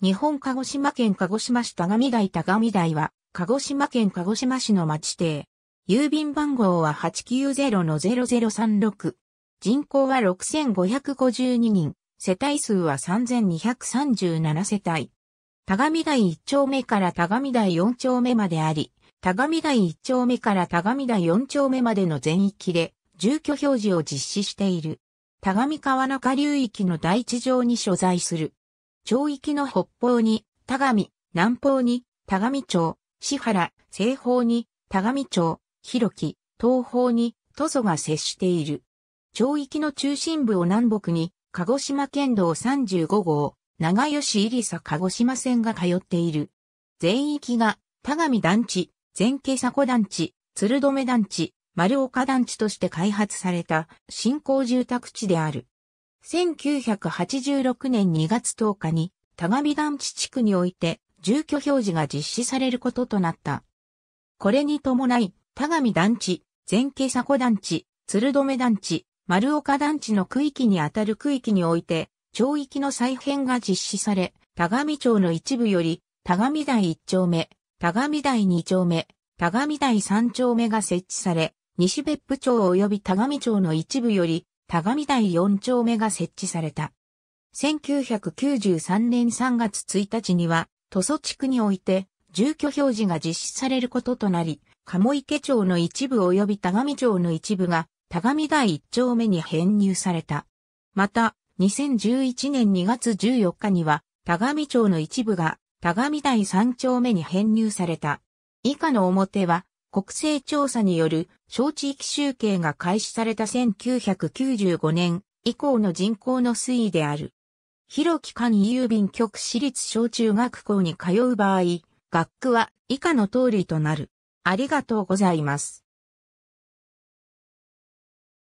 日本鹿児島県鹿児島市田上台田上台は、鹿児島県鹿児島市の町邸。郵便番号は890-0036。人口は6552人。世帯数は3237世帯。田上台1丁目から田上台4丁目まであり、田上台1丁目から田上台4丁目までの全域で、住居表示を実施している。田上川中流域の第地上に所在する。町域の北方に、田上、南方に、田上町、志原、西方に、田上町、広木、東方に、塗祖が接している。町域の中心部を南北に、鹿児島県道35号、長吉入佐鹿児島線が通っている。全域が、田上団地、前家迫団地、鶴留団地、丸岡団地として開発された新興住宅地である。1986年2月10日に、田上団地地区において、住居表示が実施されることとなった。これに伴い、田上団地、前家古団地、鶴留団地、丸岡団地の区域にあたる区域において、町域の再編が実施され、田上町の一部より、田上台1丁目、田上台2丁目、田上台3丁目が設置され、西別府町及び田上町の一部より、田上台4丁目が設置された。1993年3月1日には、塗装地区において、住居表示が実施されることとなり、鴨池町の一部及び田上町の一部が、田上台1丁目に編入された。また、2011年2月14日には、田上町の一部が、田上台3丁目に編入された。以下の表は、国勢調査による小地域集計が開始された1995年以降の人口の推移である。広木間郵便局私立小中学校に通う場合、学区は以下の通りとなる。ありがとうございます。